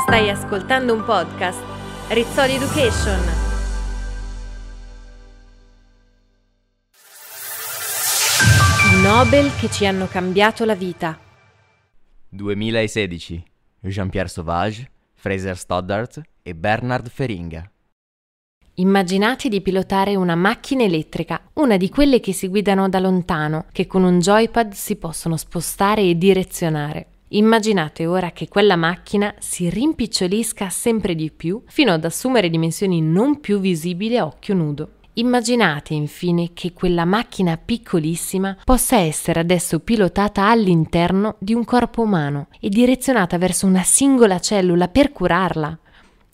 Stai ascoltando un podcast Rizzoli Education. I Nobel che ci hanno cambiato la vita. 2016 Jean-Pierre Sauvage, Fraser Stoddart e Bernard Feringa. Immaginate di pilotare una macchina elettrica, una di quelle che si guidano da lontano, che con un joypad si possono spostare e direzionare. Immaginate ora che quella macchina si rimpicciolisca sempre di più fino ad assumere dimensioni non più visibili a occhio nudo. Immaginate infine che quella macchina piccolissima possa essere adesso pilotata all'interno di un corpo umano e direzionata verso una singola cellula per curarla.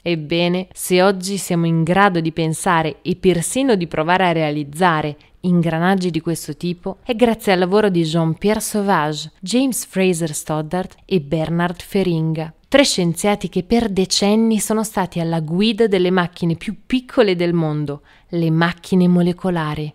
Ebbene, se oggi siamo in grado di pensare e persino di provare a realizzare ingranaggi di questo tipo, è grazie al lavoro di Jean-Pierre Sauvage, James Fraser Stoddart e Bernard Feringa. Tre scienziati che per decenni sono stati alla guida delle macchine più piccole del mondo, le macchine molecolari.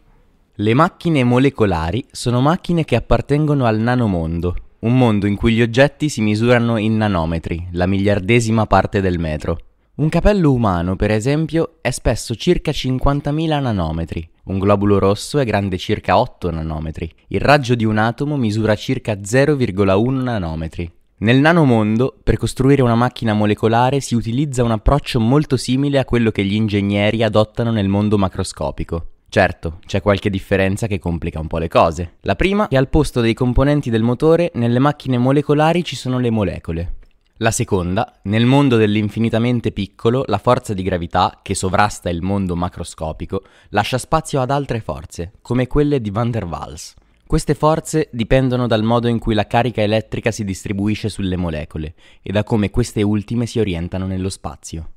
Le macchine molecolari sono macchine che appartengono al nanomondo, un mondo in cui gli oggetti si misurano in nanometri, la miliardesima parte del metro. Un capello umano, per esempio, è spesso circa 50.000 nanometri. Un globulo rosso è grande circa 8 nanometri. Il raggio di un atomo misura circa 0,1 nanometri. Nel nanomondo, per costruire una macchina molecolare si utilizza un approccio molto simile a quello che gli ingegneri adottano nel mondo macroscopico. Certo, c'è qualche differenza che complica un po' le cose. La prima è che al posto dei componenti del motore, nelle macchine molecolari ci sono le molecole. La seconda, nel mondo dell'infinitamente piccolo, la forza di gravità, che sovrasta il mondo macroscopico, lascia spazio ad altre forze, come quelle di van der Waals. Queste forze dipendono dal modo in cui la carica elettrica si distribuisce sulle molecole e da come queste ultime si orientano nello spazio.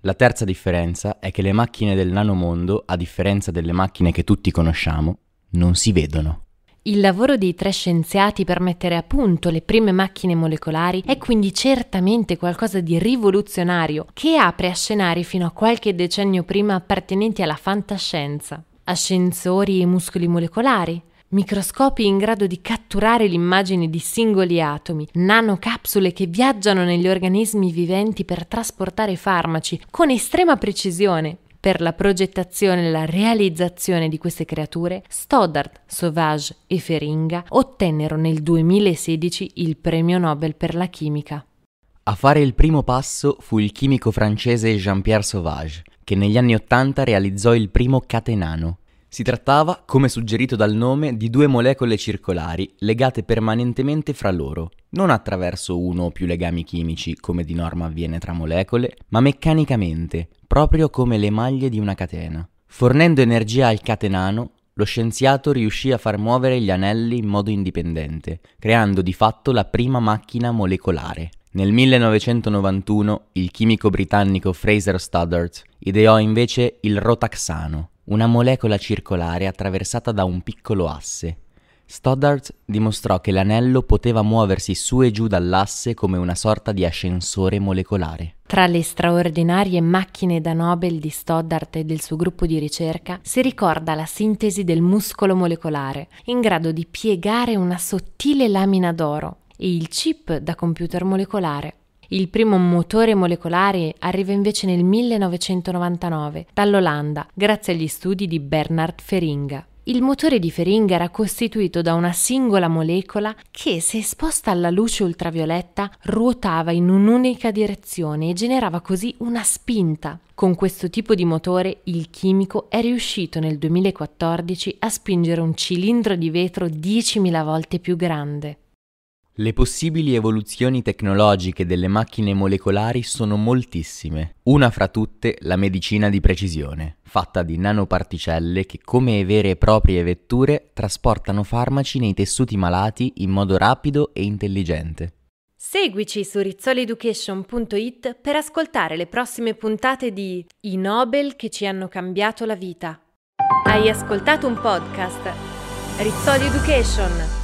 La terza differenza è che le macchine del nanomondo, a differenza delle macchine che tutti conosciamo, non si vedono. Il lavoro dei tre scienziati per mettere a punto le prime macchine molecolari è quindi certamente qualcosa di rivoluzionario che apre a scenari fino a qualche decennio prima appartenenti alla fantascienza. Ascensori e muscoli molecolari, microscopi in grado di catturare l'immagine di singoli atomi, nanocapsule che viaggiano negli organismi viventi per trasportare farmaci con estrema precisione, per la progettazione e la realizzazione di queste creature, Stoddard, Sauvage e Feringa ottennero nel 2016 il premio Nobel per la chimica. A fare il primo passo fu il chimico francese Jean-Pierre Sauvage, che negli anni Ottanta realizzò il primo catenano, si trattava, come suggerito dal nome, di due molecole circolari legate permanentemente fra loro, non attraverso uno o più legami chimici, come di norma avviene tra molecole, ma meccanicamente, proprio come le maglie di una catena. Fornendo energia al catenano, lo scienziato riuscì a far muovere gli anelli in modo indipendente, creando di fatto la prima macchina molecolare. Nel 1991 il chimico britannico Fraser Stoddart ideò invece il rotaxano, una molecola circolare attraversata da un piccolo asse. Stoddart dimostrò che l'anello poteva muoversi su e giù dall'asse come una sorta di ascensore molecolare. Tra le straordinarie macchine da Nobel di Stoddart e del suo gruppo di ricerca si ricorda la sintesi del muscolo molecolare, in grado di piegare una sottile lamina d'oro, e il chip da computer molecolare, il primo motore molecolare arriva invece nel 1999 dall'Olanda, grazie agli studi di Bernard Feringa. Il motore di Feringa era costituito da una singola molecola che, se esposta alla luce ultravioletta, ruotava in un'unica direzione e generava così una spinta. Con questo tipo di motore il chimico è riuscito nel 2014 a spingere un cilindro di vetro 10.000 volte più grande. Le possibili evoluzioni tecnologiche delle macchine molecolari sono moltissime. Una fra tutte la medicina di precisione, fatta di nanoparticelle che come vere e proprie vetture trasportano farmaci nei tessuti malati in modo rapido e intelligente. Seguici su rizzoleducation.it per ascoltare le prossime puntate di I Nobel che ci hanno cambiato la vita. Hai ascoltato un podcast? Rizzoli Education.